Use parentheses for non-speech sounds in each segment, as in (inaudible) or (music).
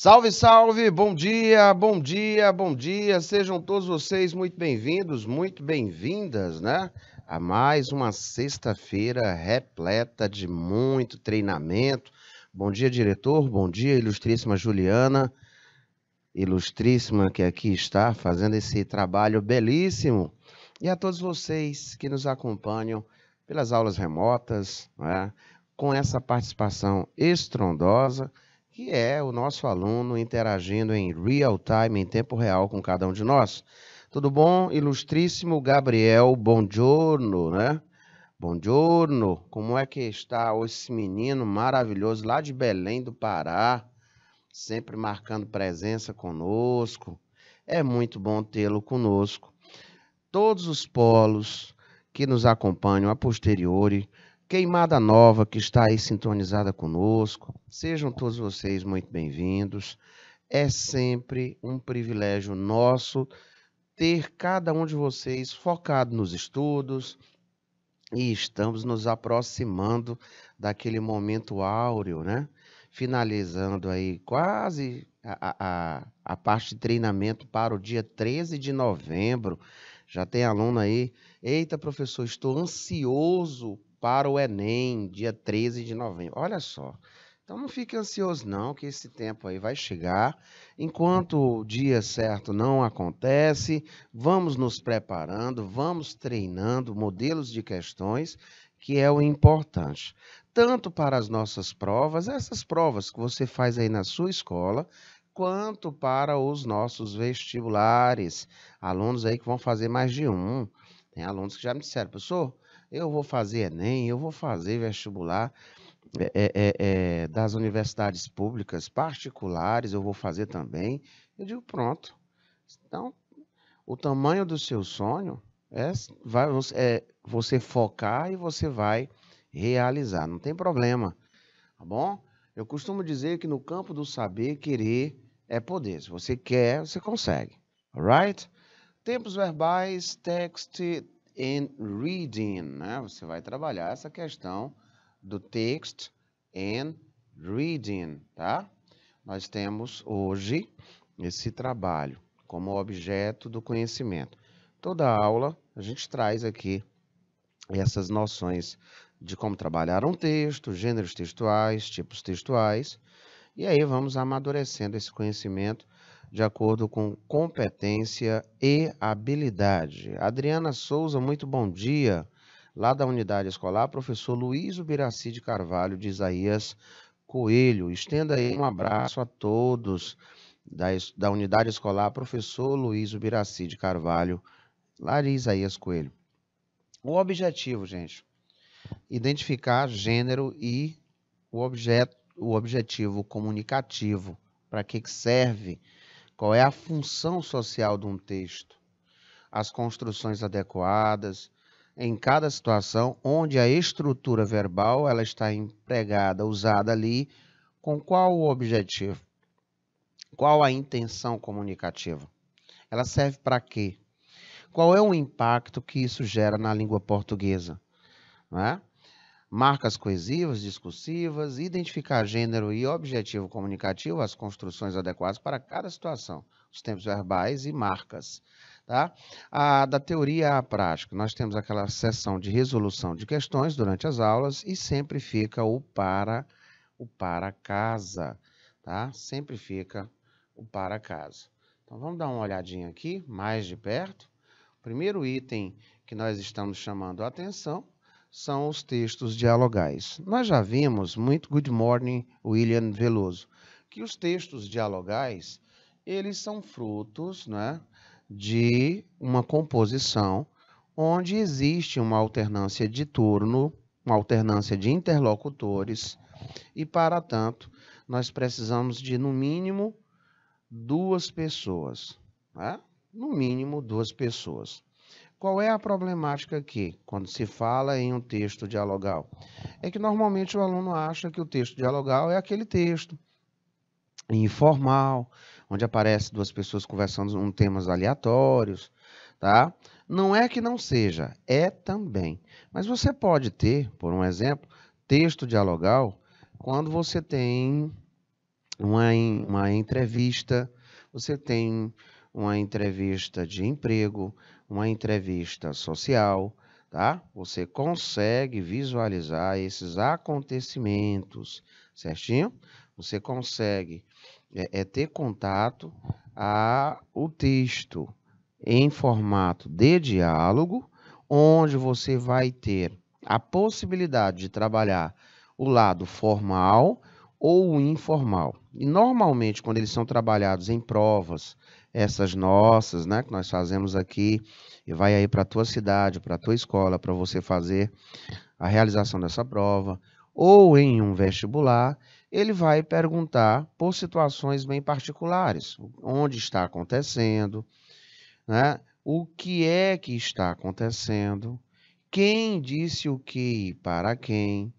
Salve, salve, bom dia, bom dia, bom dia. Sejam todos vocês muito bem-vindos, muito bem-vindas, né? A mais uma sexta-feira repleta de muito treinamento. Bom dia, diretor, bom dia, ilustríssima Juliana, ilustríssima que aqui está fazendo esse trabalho belíssimo. E a todos vocês que nos acompanham pelas aulas remotas, né? com essa participação estrondosa que é o nosso aluno interagindo em real time, em tempo real com cada um de nós. Tudo bom, ilustríssimo Gabriel? Bom giorno, né? Bom giorno. Como é que está esse menino maravilhoso lá de Belém do Pará, sempre marcando presença conosco. É muito bom tê-lo conosco. Todos os polos que nos acompanham a posteriori, Queimada Nova, que está aí sintonizada conosco. Sejam todos vocês muito bem-vindos. É sempre um privilégio nosso ter cada um de vocês focado nos estudos e estamos nos aproximando daquele momento áureo, né? Finalizando aí quase a, a, a parte de treinamento para o dia 13 de novembro. Já tem aluno aí. Eita, professor, estou ansioso para o Enem, dia 13 de novembro. Olha só. Então não fique ansioso não, que esse tempo aí vai chegar. Enquanto o dia certo não acontece, vamos nos preparando, vamos treinando modelos de questões, que é o importante. Tanto para as nossas provas, essas provas que você faz aí na sua escola, quanto para os nossos vestibulares, alunos aí que vão fazer mais de um. Tem alunos que já me disseram, professor, eu vou fazer Enem, eu vou fazer vestibular é, é, é, é, das universidades públicas, particulares, eu vou fazer também. Eu digo, pronto. Então, o tamanho do seu sonho é, vai, é você focar e você vai realizar, não tem problema, tá bom? Eu costumo dizer que no campo do saber, querer é poder. Se você quer, você consegue, alright? Tempos verbais, text, and reading. Né? Você vai trabalhar essa questão do text and reading, tá? Nós temos hoje esse trabalho como objeto do conhecimento. Toda aula a gente traz aqui essas noções de como trabalhar um texto, gêneros textuais, tipos textuais, e aí vamos amadurecendo esse conhecimento de acordo com competência e habilidade. Adriana Souza, muito bom dia. Lá da unidade escolar, professor Luiz Ubiraci de Carvalho de Isaías Coelho. Estenda aí um abraço a todos da, da unidade escolar, professor Luiz Ubiraci de Carvalho, lá de Isaías Coelho. O objetivo, gente, identificar gênero e o, objeto, o objetivo comunicativo. Para que, que serve? Qual é a função social de um texto? As construções adequadas em cada situação onde a estrutura verbal ela está empregada, usada ali, com qual o objetivo? Qual a intenção comunicativa? Ela serve para quê? Qual é o impacto que isso gera na língua portuguesa? Não é? marcas coesivas, discursivas, identificar gênero e objetivo comunicativo, as construções adequadas para cada situação, os tempos verbais e marcas. Tá? A, da teoria à prática, nós temos aquela sessão de resolução de questões durante as aulas e sempre fica o para o para casa, tá? Sempre fica o para casa. Então vamos dar uma olhadinha aqui, mais de perto. O primeiro item que nós estamos chamando a atenção são os textos dialogais. Nós já vimos muito Good Morning William Veloso, que os textos dialogais, eles são frutos né, de uma composição onde existe uma alternância de turno, uma alternância de interlocutores, e para tanto nós precisamos de, no mínimo, duas pessoas. Né? No mínimo, duas pessoas. Qual é a problemática aqui, quando se fala em um texto dialogal? É que normalmente o aluno acha que o texto dialogal é aquele texto informal, onde aparece duas pessoas conversando um temas aleatórios, tá? Não é que não seja, é também. Mas você pode ter, por um exemplo, texto dialogal quando você tem uma, uma entrevista, você tem uma entrevista de emprego, uma entrevista social, tá? Você consegue visualizar esses acontecimentos, certinho? Você consegue é, é ter contato a o texto em formato de diálogo, onde você vai ter a possibilidade de trabalhar o lado formal ou o informal. E normalmente quando eles são trabalhados em provas, essas nossas, né, que nós fazemos aqui, e vai aí para a tua cidade, para a tua escola, para você fazer a realização dessa prova, ou em um vestibular, ele vai perguntar por situações bem particulares, onde está acontecendo, né? o que é que está acontecendo, quem disse o que e para quem,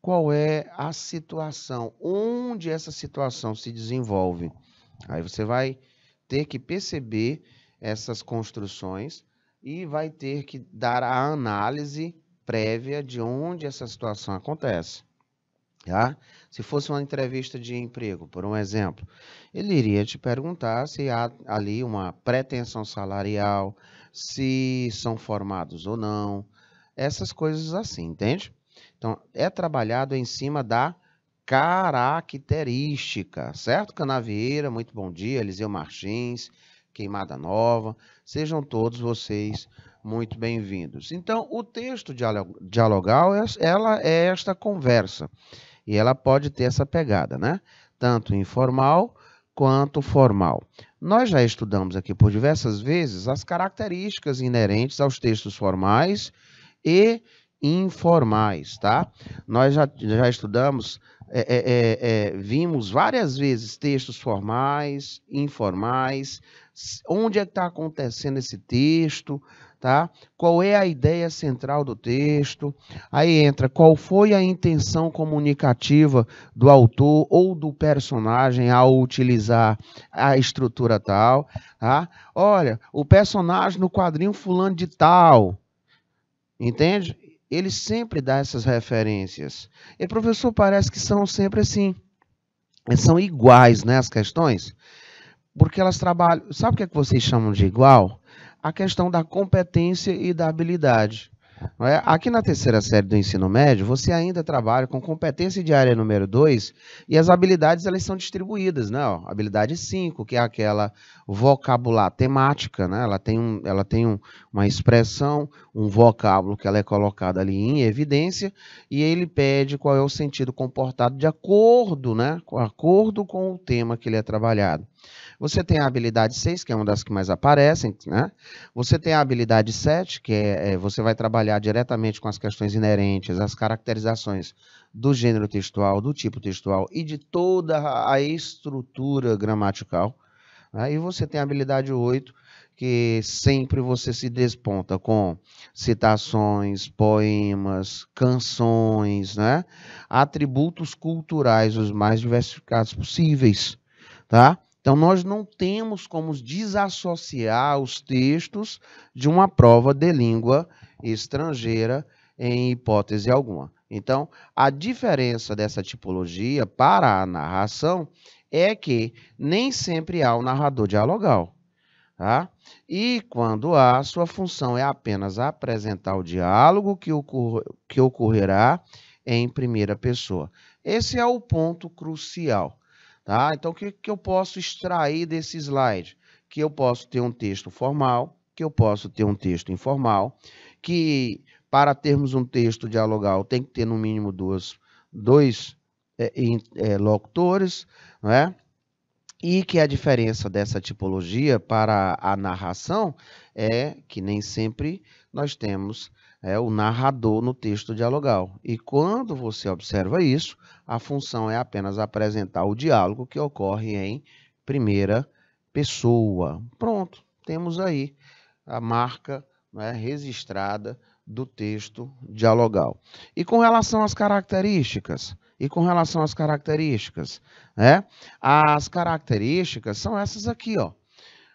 qual é a situação, onde essa situação se desenvolve. Aí você vai ter que perceber essas construções e vai ter que dar a análise prévia de onde essa situação acontece. Tá? Se fosse uma entrevista de emprego, por um exemplo, ele iria te perguntar se há ali uma pretensão salarial, se são formados ou não, essas coisas assim, entende? Então, é trabalhado em cima da característica, certo? Canavieira, muito bom dia, Eliseu Martins, Queimada Nova, sejam todos vocês muito bem-vindos. Então, o texto dialogal, é, ela é esta conversa, e ela pode ter essa pegada, né? Tanto informal quanto formal. Nós já estudamos aqui por diversas vezes as características inerentes aos textos formais e informais, tá? Nós já, já estudamos é, é, é, é, vimos várias vezes textos formais, informais, onde é que está acontecendo esse texto, tá? Qual é a ideia central do texto? Aí entra qual foi a intenção comunicativa do autor ou do personagem ao utilizar a estrutura tal, tá? Olha, o personagem no quadrinho fulano de tal, entende? ele sempre dá essas referências. E professor, parece que são sempre assim, são iguais, né, as questões? Porque elas trabalham, sabe o que é que vocês chamam de igual? A questão da competência e da habilidade. É? Aqui na terceira série do ensino médio, você ainda trabalha com competência de área número 2 e as habilidades elas são distribuídas. Né? habilidade 5, que é aquela vocabular temática, né? ela tem, um, ela tem um, uma expressão, um vocábulo que ela é colocada ali em evidência e ele pede qual é o sentido comportado de acordo, né? acordo com o tema que ele é trabalhado. Você tem a habilidade 6, que é uma das que mais aparecem, né? Você tem a habilidade 7, que é, é você vai trabalhar diretamente com as questões inerentes, as caracterizações do gênero textual, do tipo textual e de toda a estrutura gramatical. Né? E você tem a habilidade 8, que sempre você se desponta com citações, poemas, canções, né? atributos culturais os mais diversificados possíveis. Tá? Então, nós não temos como desassociar os textos de uma prova de língua estrangeira em hipótese alguma. Então, a diferença dessa tipologia para a narração é que nem sempre há o um narrador dialogal. Tá? E quando há, sua função é apenas apresentar o diálogo que, ocor que ocorrerá em primeira pessoa. Esse é o ponto crucial. Tá? Então, o que, que eu posso extrair desse slide? Que eu posso ter um texto formal, que eu posso ter um texto informal, que para termos um texto dialogal tem que ter no mínimo duas, dois é, é, locutores, não é? E que a diferença dessa tipologia para a narração é que nem sempre nós temos é o narrador no texto dialogal. E quando você observa isso, a função é apenas apresentar o diálogo que ocorre em primeira pessoa. Pronto, temos aí a marca né, registrada do texto dialogal. E com relação às características, e com relação às características, né? As características são essas aqui, ó.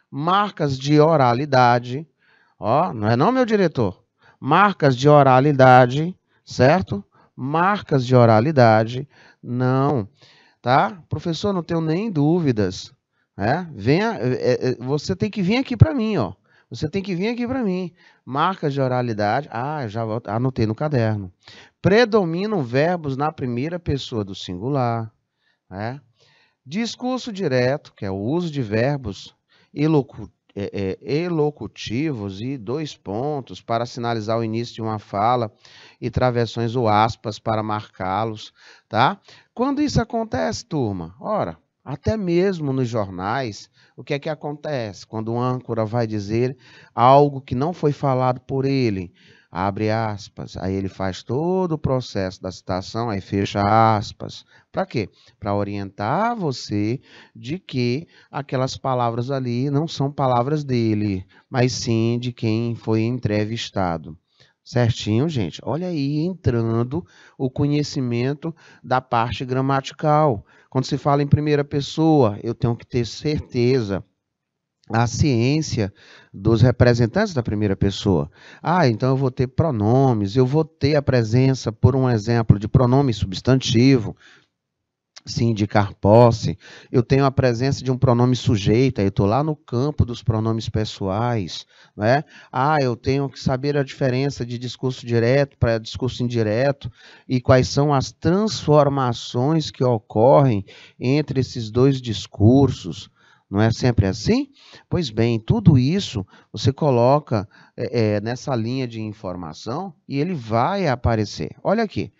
Marcas de oralidade, ó, não é não, meu diretor? marcas de oralidade, certo? Marcas de oralidade, não, tá? Professor, não tenho nem dúvidas, né? Venha, é, é, você tem que vir aqui para mim, ó. Você tem que vir aqui para mim. Marcas de oralidade. Ah, já anotei no caderno. Predominam verbos na primeira pessoa do singular. Né? Discurso direto, que é o uso de verbos elocu é, é, elocutivos e dois pontos para sinalizar o início de uma fala e travessões ou aspas para marcá-los, tá? Quando isso acontece, turma? Ora, até mesmo nos jornais, o que é que acontece quando o âncora vai dizer algo que não foi falado por ele? abre aspas, aí ele faz todo o processo da citação, aí fecha aspas. Para quê? Para orientar você de que aquelas palavras ali não são palavras dele, mas sim de quem foi entrevistado. Certinho, gente? Olha aí entrando o conhecimento da parte gramatical. Quando se fala em primeira pessoa, eu tenho que ter certeza a ciência dos representantes da primeira pessoa. Ah, então eu vou ter pronomes, eu vou ter a presença, por um exemplo, de pronome substantivo, se indicar posse, eu tenho a presença de um pronome sujeito, eu estou lá no campo dos pronomes pessoais, né? Ah, eu tenho que saber a diferença de discurso direto para discurso indireto e quais são as transformações que ocorrem entre esses dois discursos, não é sempre assim? Pois bem, tudo isso você coloca é, é, nessa linha de informação e ele vai aparecer. Olha aqui.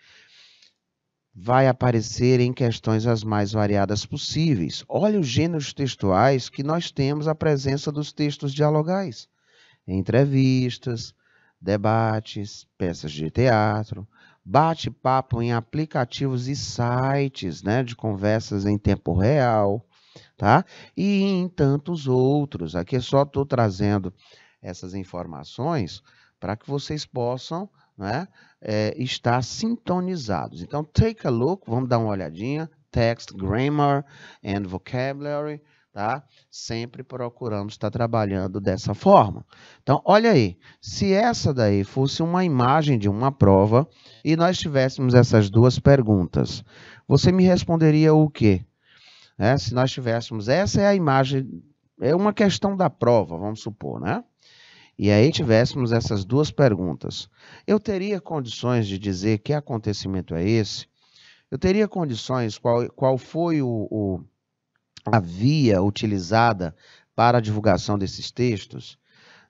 Vai aparecer em questões as mais variadas possíveis. Olha os gêneros textuais que nós temos a presença dos textos dialogais. Entrevistas, debates, peças de teatro, bate-papo em aplicativos e sites né, de conversas em tempo real, tá? E em tantos outros. Aqui é só estou trazendo essas informações para que vocês possam né, é, estar sintonizados. Então, take a look, vamos dar uma olhadinha. Text, grammar and vocabulary, tá? Sempre procuramos estar trabalhando dessa forma. Então, olha aí, se essa daí fosse uma imagem de uma prova e nós tivéssemos essas duas perguntas, você me responderia o quê? Né? Se nós tivéssemos, essa é a imagem, é uma questão da prova, vamos supor, né? E aí tivéssemos essas duas perguntas. Eu teria condições de dizer que acontecimento é esse? Eu teria condições, qual, qual foi o, o a via utilizada para a divulgação desses textos?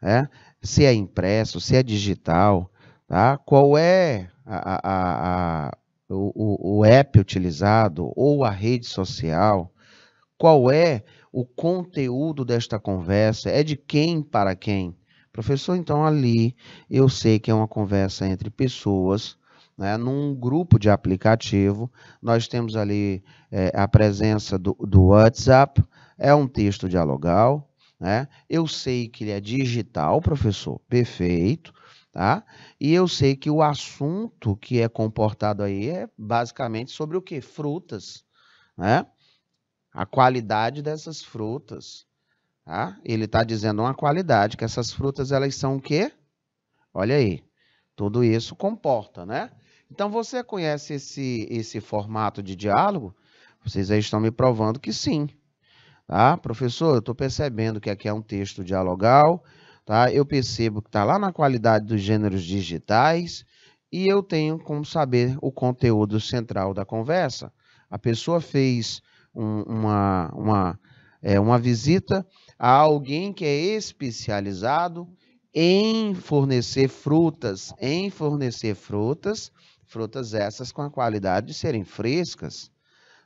É? Se é impresso, se é digital, tá? qual é a, a, a, o, o app utilizado ou a rede social, qual é o conteúdo desta conversa? É de quem para quem? Professor, então ali eu sei que é uma conversa entre pessoas, né, num grupo de aplicativo. Nós temos ali é, a presença do, do WhatsApp, é um texto dialogal. Né? Eu sei que ele é digital, professor, perfeito. Tá? E eu sei que o assunto que é comportado aí é basicamente sobre o que? Frutas. Né? a qualidade dessas frutas. Tá? Ele está dizendo uma qualidade, que essas frutas elas são o quê? Olha aí, tudo isso comporta, né? Então você conhece esse, esse formato de diálogo? Vocês aí estão me provando que sim. Tá? Professor, eu estou percebendo que aqui é um texto dialogal, tá? eu percebo que está lá na qualidade dos gêneros digitais e eu tenho como saber o conteúdo central da conversa. A pessoa fez um, uma, uma, é, uma visita a alguém que é especializado em fornecer frutas, em fornecer frutas, frutas essas com a qualidade de serem frescas,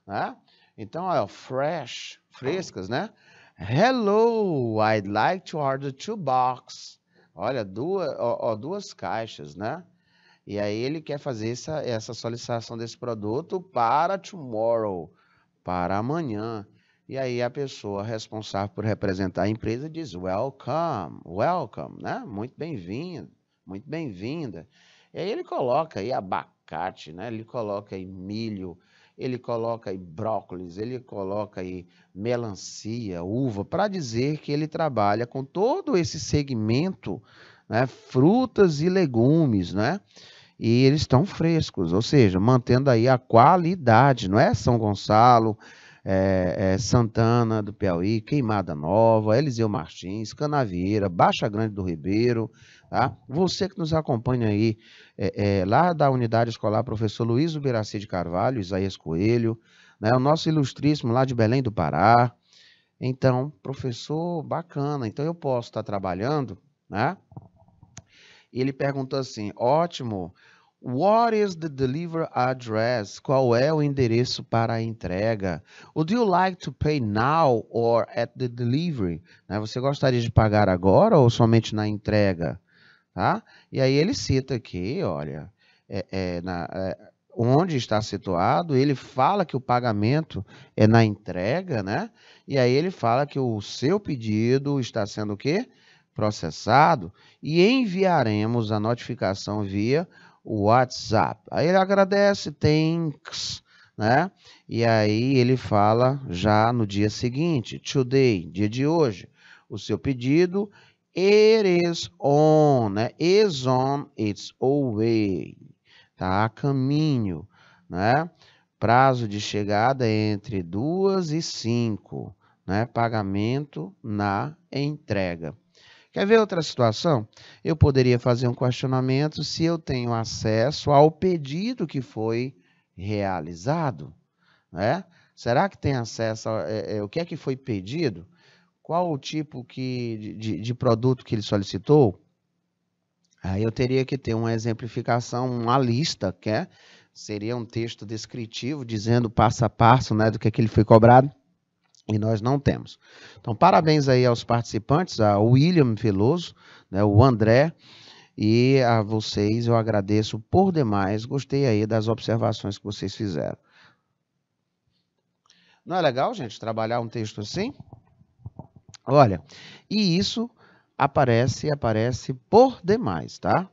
né? Então, ó, fresh, frescas, né? Hello, I'd like to order two box. Olha, duas, ó, ó, duas caixas, né? E aí ele quer fazer essa, essa solicitação desse produto para tomorrow para amanhã. E aí a pessoa responsável por representar a empresa diz welcome, welcome, né? Muito bem-vindo, muito bem-vinda. E aí ele coloca aí abacate, né? Ele coloca aí milho, ele coloca aí brócolis, ele coloca aí melancia, uva, para dizer que ele trabalha com todo esse segmento, né? Frutas e legumes, né? e eles estão frescos, ou seja, mantendo aí a qualidade, não é São Gonçalo, é, é Santana do Piauí, Queimada Nova, Eliseu Martins, Canavieira, Baixa Grande do Ribeiro, tá? Você que nos acompanha aí, é, é lá da unidade escolar, professor Luiz Uberaci de Carvalho, Isaías Coelho, né, o nosso ilustríssimo lá de Belém do Pará, então, professor, bacana, então eu posso estar tá trabalhando, né? Ele perguntou assim: ótimo. What is the delivery address? Qual é o endereço para a entrega? Would you like to pay now or at the delivery? Né? Você gostaria de pagar agora ou somente na entrega? Tá? E aí ele cita aqui, olha, é, é, na, é, onde está situado, ele fala que o pagamento é na entrega, né? E aí ele fala que o seu pedido está sendo o quê? processado e enviaremos a notificação via WhatsApp. Aí ele agradece, thanks, né? E aí ele fala já no dia seguinte, today, dia de hoje, o seu pedido It is on, né? Is on its way. Tá a caminho, né? Prazo de chegada é entre duas e cinco, né? Pagamento na entrega. Quer ver outra situação? Eu poderia fazer um questionamento se eu tenho acesso ao pedido que foi realizado. Né? Será que tem acesso? A, é, é, o que é que foi pedido? Qual o tipo que, de, de produto que ele solicitou? Aí eu teria que ter uma exemplificação, uma lista, que é, seria um texto descritivo, dizendo passo a passo né, do que, é que ele foi cobrado. E nós não temos. Então, parabéns aí aos participantes, ao William Veloso, né, o André, e a vocês eu agradeço por demais. Gostei aí das observações que vocês fizeram. Não é legal, gente, trabalhar um texto assim? Olha, e isso aparece aparece por demais, tá?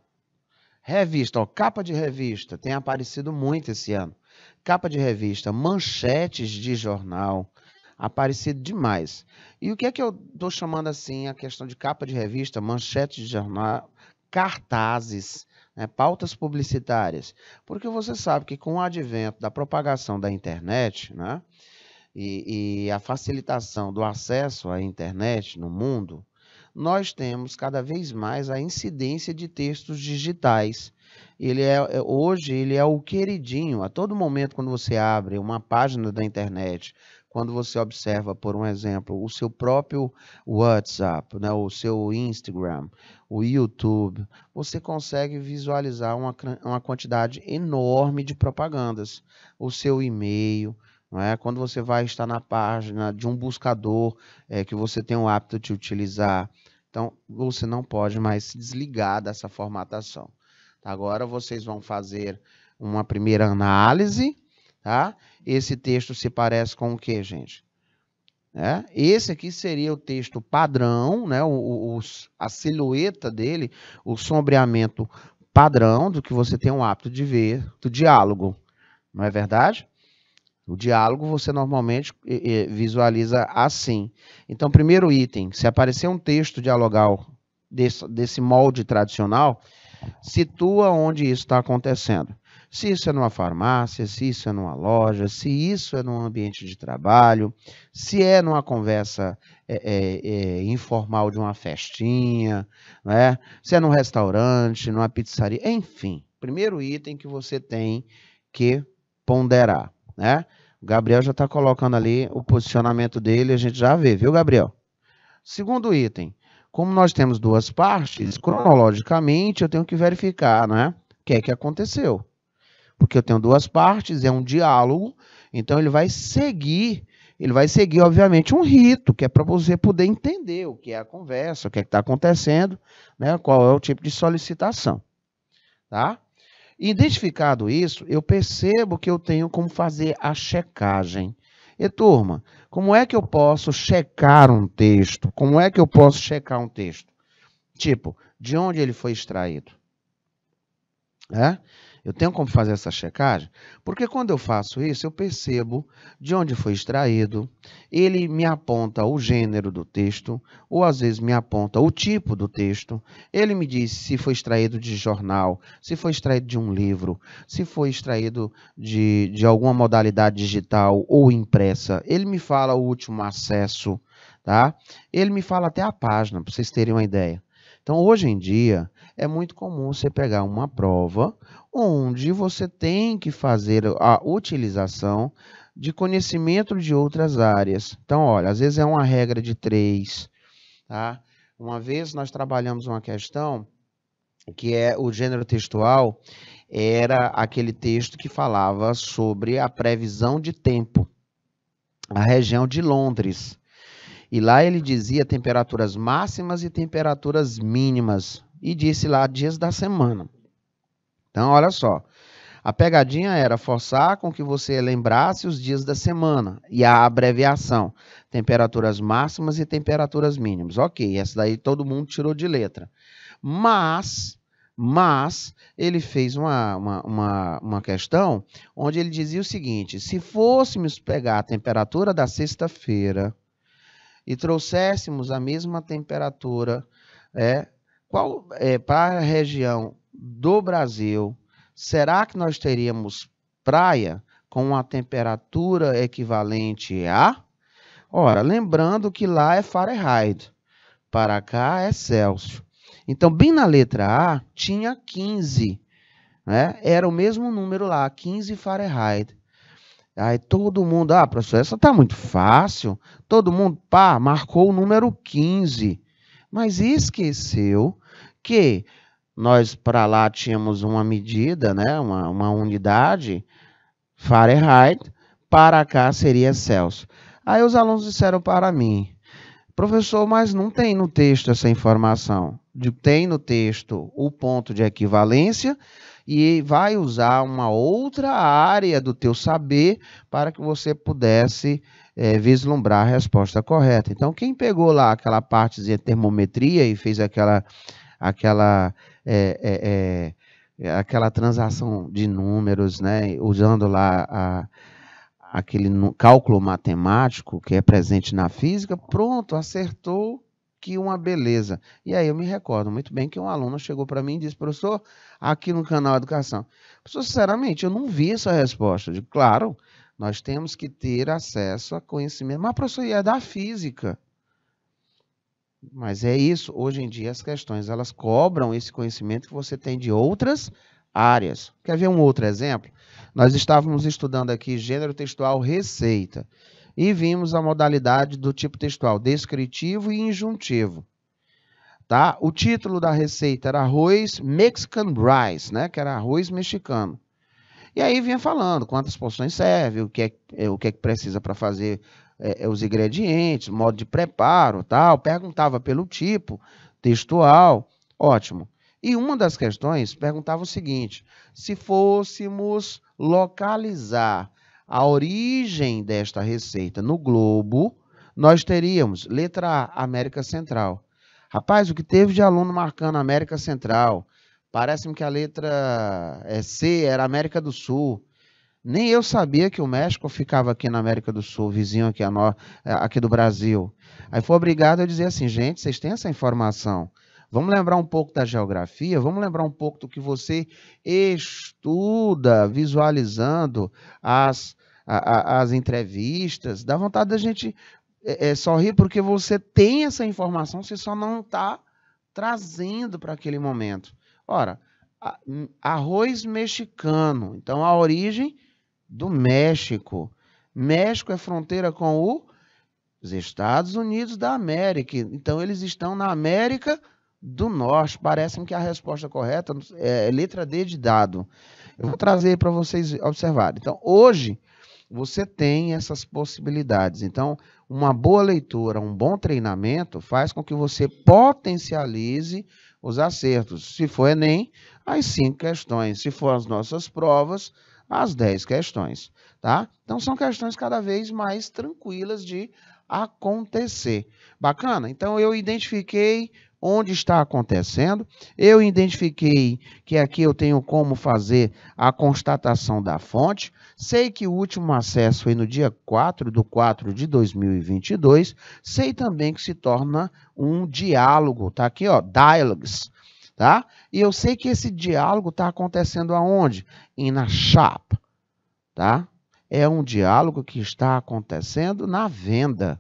Revista, ó, capa de revista, tem aparecido muito esse ano. Capa de revista, manchetes de jornal, aparecido demais. E o que é que eu estou chamando assim a questão de capa de revista, manchete de jornal, cartazes, né, pautas publicitárias? Porque você sabe que com o advento da propagação da internet, né, e, e a facilitação do acesso à internet no mundo, nós temos cada vez mais a incidência de textos digitais. Ele é, é hoje ele é o queridinho. A todo momento quando você abre uma página da internet, quando você observa, por um exemplo, o seu próprio WhatsApp, né, o seu Instagram, o YouTube, você consegue visualizar uma, uma quantidade enorme de propagandas. O seu e-mail, é? quando você vai estar na página de um buscador é, que você tem o hábito de utilizar. Então, você não pode mais se desligar dessa formatação. Tá? Agora vocês vão fazer uma primeira análise, tá? esse texto se parece com o que, gente? É, esse aqui seria o texto padrão, né? O, o, a silhueta dele, o sombreamento padrão do que você tem um hábito de ver do diálogo, não é verdade? O diálogo você normalmente visualiza assim. Então, primeiro item, se aparecer um texto dialogal desse, desse molde tradicional, situa onde isso está acontecendo. Se isso é numa farmácia, se isso é numa loja, se isso é num ambiente de trabalho, se é numa conversa é, é, informal de uma festinha, né? se é num restaurante, numa pizzaria, enfim. Primeiro item que você tem que ponderar, né? O Gabriel já está colocando ali o posicionamento dele, a gente já vê, viu, Gabriel? Segundo item, como nós temos duas partes, cronologicamente eu tenho que verificar, né? O que é que aconteceu? porque eu tenho duas partes, é um diálogo, então ele vai seguir, ele vai seguir, obviamente, um rito, que é para você poder entender o que é a conversa, o que é está acontecendo, né, qual é o tipo de solicitação. Tá? Identificado isso, eu percebo que eu tenho como fazer a checagem. E turma, como é que eu posso checar um texto? Como é que eu posso checar um texto? Tipo, de onde ele foi extraído? É? Eu tenho como fazer essa checagem? Porque quando eu faço isso, eu percebo de onde foi extraído, ele me aponta o gênero do texto, ou às vezes me aponta o tipo do texto, ele me diz se foi extraído de jornal, se foi extraído de um livro, se foi extraído de, de alguma modalidade digital ou impressa, ele me fala o último acesso, tá? Ele me fala até a página, para vocês terem uma ideia. Então, hoje em dia, é muito comum você pegar uma prova onde você tem que fazer a utilização de conhecimento de outras áreas. Então, olha, às vezes é uma regra de três. Tá? Uma vez nós trabalhamos uma questão que é o gênero textual, era aquele texto que falava sobre a previsão de tempo, a região de Londres. E lá ele dizia temperaturas máximas e temperaturas mínimas e disse lá dias da semana. Então, olha só. A pegadinha era forçar com que você lembrasse os dias da semana e a abreviação, temperaturas máximas e temperaturas mínimas. Ok, essa daí todo mundo tirou de letra. Mas, mas, ele fez uma, uma, uma, uma questão onde ele dizia o seguinte: se fôssemos pegar a temperatura da sexta-feira e trouxéssemos a mesma temperatura é, qual é, para a região do Brasil, será que nós teríamos praia com uma temperatura equivalente a? Ora, lembrando que lá é Fahrenheit, para cá é Celsius. Então, bem na letra A, tinha 15. Né? Era o mesmo número lá, 15 Fahrenheit. Aí todo mundo, ah, professor, essa tá muito fácil. Todo mundo, pá, marcou o número 15. Mas esqueceu que nós para lá tínhamos uma medida, né, uma, uma unidade Fahrenheit, para cá seria Celsius. Aí os alunos disseram para mim, professor, mas não tem no texto essa informação. Tem no texto o ponto de equivalência e vai usar uma outra área do teu saber para que você pudesse é, vislumbrar a resposta correta. Então, quem pegou lá aquela parte de termometria e fez aquela aquela é, é, é, aquela transação de números, né, usando lá a, aquele cálculo matemático que é presente na física, pronto, acertou que uma beleza. E aí eu me recordo muito bem que um aluno chegou para mim e disse, professor, aqui no canal Educação, professor, sinceramente, eu não vi essa resposta. Eu digo, claro, nós temos que ter acesso a conhecimento. Mas, professor, e é da física? Mas é isso. Hoje em dia as questões elas cobram esse conhecimento que você tem de outras áreas. Quer ver um outro exemplo? Nós estávamos estudando aqui gênero textual receita e vimos a modalidade do tipo textual descritivo e injuntivo. Tá? O título da receita era arroz Mexican rice, né? Que era arroz mexicano. E aí vinha falando quantas porções serve, o que é, o que, é que precisa para fazer é, é, os ingredientes, modo de preparo, tal, perguntava pelo tipo textual, ótimo. E uma das questões perguntava o seguinte: se fôssemos localizar a origem desta receita no globo, nós teríamos letra A, América Central. Rapaz, o que teve de aluno marcando América Central? Parece-me que a letra é, C era América do Sul. Nem eu sabia que o México ficava aqui na América do Sul, vizinho aqui, no... Eh, aqui do Brasil. Aí foi obrigado a dizer assim, gente, vocês têm essa informação. Vamos lembrar um pouco da geografia, vamos lembrar um pouco do que você estuda, visualizando as, a, a, as entrevistas. Dá vontade da gente é, eh, é, eh, sorrir, porque você tem essa informação, você só não está trazendo para aquele momento. Ora, hum, arroz mexicano. Então, a origem do México. México é fronteira com o, os Estados Unidos da América. Então, eles estão na América do Norte. Parece-me que a resposta correta é letra D de dado. Eu vou trazer para vocês observarem. Então, hoje, você tem essas possibilidades. Então, uma boa leitura, um bom treinamento faz com que você potencialize os acertos. Se for Enem, as cinco questões. Se for as nossas provas, as 10 questões, tá? Então são questões cada vez mais tranquilas de acontecer. Bacana? Então eu identifiquei onde está acontecendo, eu identifiquei que aqui eu tenho como fazer a constatação da fonte, sei que o último acesso foi no dia 4 de 4 de 2022, sei também que se torna um diálogo, tá aqui ó, dialogues, Tá? E eu sei que esse diálogo está acontecendo aonde? Em na chapa. Tá? É um diálogo que está acontecendo na venda.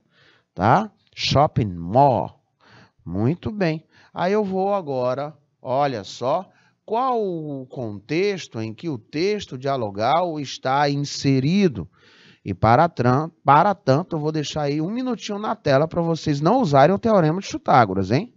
Tá? Shopping mall. Muito bem. Aí eu vou agora, olha só, qual o contexto em que o texto dialogal está inserido. E para, para tanto, eu vou deixar aí um minutinho na tela para vocês não usarem o Teorema de Chutágoras, hein?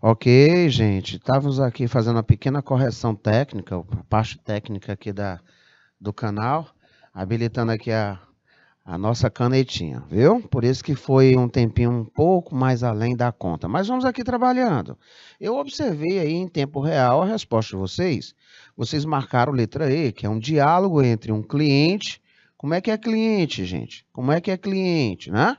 Ok, gente, estávamos aqui fazendo uma pequena correção técnica, a parte técnica aqui da, do canal, habilitando aqui a, a nossa canetinha, viu? Por isso que foi um tempinho um pouco mais além da conta, mas vamos aqui trabalhando. Eu observei aí em tempo real a resposta de vocês. Vocês marcaram letra E, que é um diálogo entre um cliente, como é que é cliente, gente? Como é que é cliente, né?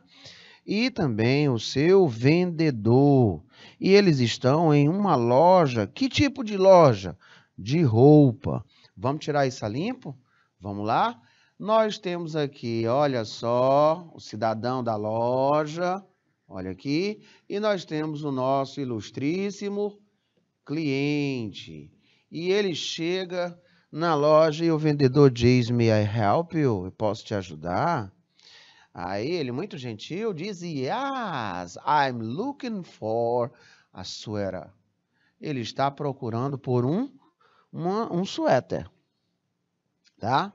e também o seu vendedor. E eles estão em uma loja. Que tipo de loja? De roupa. Vamos tirar isso a limpo? Vamos lá? Nós temos aqui, olha só, o cidadão da loja. Olha aqui. E nós temos o nosso ilustríssimo cliente. E ele chega na loja e o vendedor diz: May I help you? Eu posso te ajudar? Aí ele, muito gentil, diz: Yes, I'm looking for a sweater. Ele está procurando por um, uma, um suéter. Tá?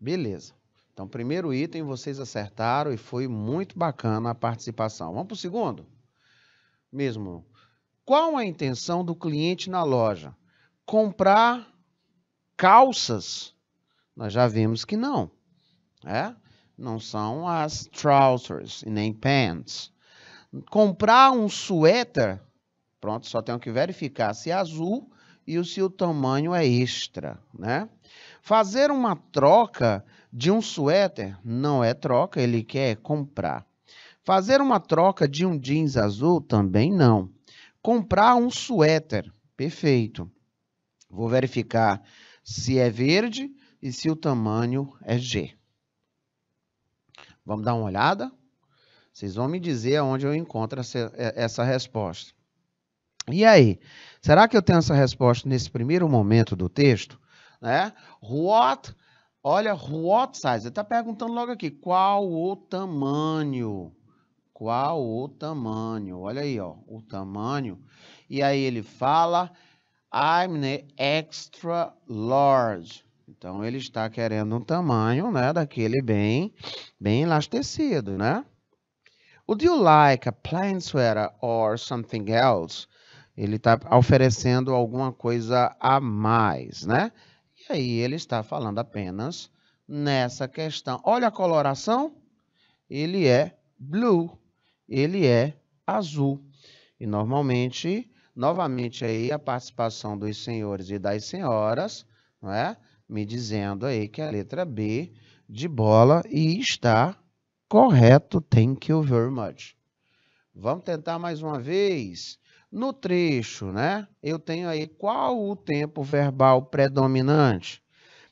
Beleza. Então, primeiro item vocês acertaram e foi muito bacana a participação. Vamos para o segundo? Mesmo. Qual a intenção do cliente na loja? Comprar calças? Nós já vimos que não. É? não são as trousers e nem pants. Comprar um suéter, pronto, só tenho que verificar se é azul e se o tamanho é extra, né? Fazer uma troca de um suéter não é troca, ele quer comprar. Fazer uma troca de um jeans azul também não. Comprar um suéter, perfeito. Vou verificar se é verde e se o tamanho é G. Vamos dar uma olhada? Vocês vão me dizer aonde eu encontro essa, é, essa resposta. E aí, será que eu tenho essa resposta nesse primeiro momento do texto? Né? What? Olha, what size? Ele está perguntando logo aqui, qual o tamanho? Qual o tamanho? Olha aí, ó, o tamanho. E aí ele fala, I'm extra large. Então ele está querendo um tamanho, né, daquele bem, bem elastecido, né? Would you like a plain sweater or something else? Ele está oferecendo alguma coisa a mais, né? E aí ele está falando apenas nessa questão. Olha a coloração. Ele é blue. Ele é azul. E normalmente, novamente aí a participação dos senhores e das senhoras, não é? me dizendo aí que a letra B de bola e está correto. Thank you very much. Vamos tentar mais uma vez. No trecho, né? Eu tenho aí qual o tempo verbal predominante.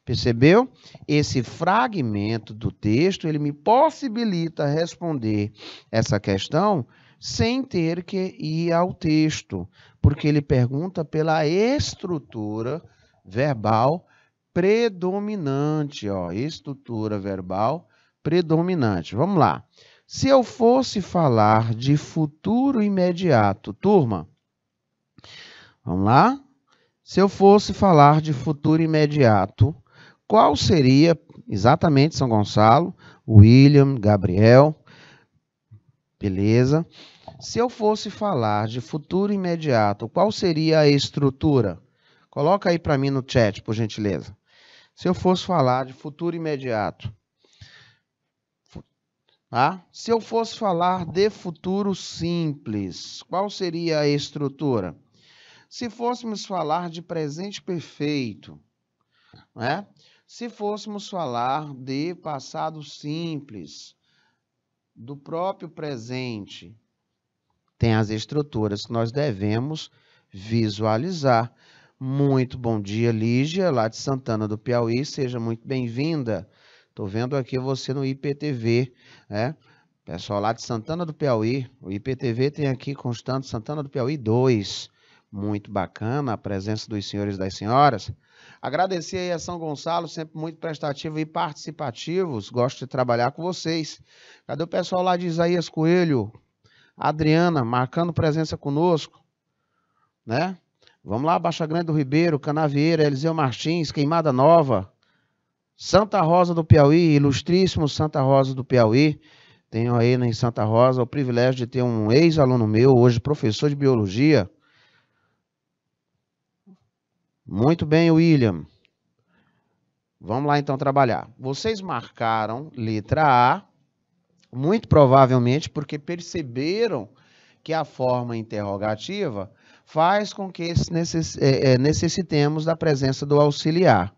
Percebeu? Esse fragmento do texto, ele me possibilita responder essa questão sem ter que ir ao texto, porque ele pergunta pela estrutura verbal predominante, ó, estrutura verbal predominante. Vamos lá. Se eu fosse falar de futuro imediato, turma, vamos lá? Se eu fosse falar de futuro imediato, qual seria exatamente São Gonçalo, William, Gabriel? Beleza. Se eu fosse falar de futuro imediato, qual seria a estrutura? Coloca aí para mim no chat, por gentileza. Se eu fosse falar de futuro imediato, ah, se eu fosse falar de futuro simples, qual seria a estrutura? Se fôssemos falar de presente perfeito, né? se fôssemos falar de passado simples, do próprio presente, tem as estruturas que nós devemos visualizar. Muito bom dia, Lígia, lá de Santana do Piauí. Seja muito bem-vinda. Estou vendo aqui você no IPTV, né? Pessoal lá de Santana do Piauí. O IPTV tem aqui constando Santana do Piauí 2. Muito bacana a presença dos senhores e das senhoras. Agradecer aí a São Gonçalo, sempre muito prestativo e participativos. Gosto de trabalhar com vocês. Cadê o pessoal lá de Isaías Coelho? Adriana, marcando presença conosco, né? Vamos lá, Baixa Grande do Ribeiro, Canavieira, Eliseu Martins, Queimada Nova, Santa Rosa do Piauí, ilustríssimo Santa Rosa do Piauí. Tenho aí em Santa Rosa o privilégio de ter um ex-aluno meu, hoje professor de biologia. Muito bem, William. Vamos lá então trabalhar. Vocês marcaram letra A, muito provavelmente porque perceberam que a forma interrogativa faz com que é, é, necessitemos da presença do auxiliar,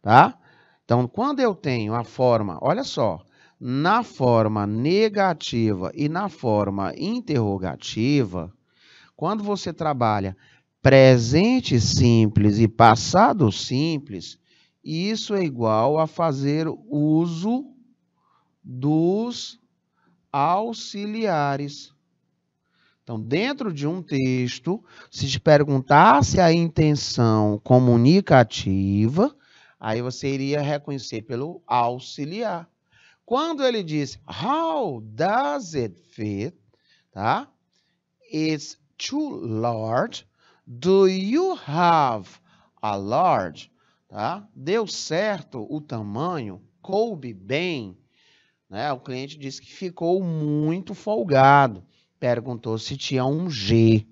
tá? Então, quando eu tenho a forma, olha só, na forma negativa e na forma interrogativa, quando você trabalha presente simples e passado simples, isso é igual a fazer uso dos auxiliares. Então, dentro de um texto, se te perguntasse a intenção comunicativa, aí você iria reconhecer pelo auxiliar. Quando ele diz How does it fit? Tá? It's too large. Do you have a large? Tá? Deu certo o tamanho? Coube bem? Né? O cliente disse que ficou muito folgado perguntou se tinha um G,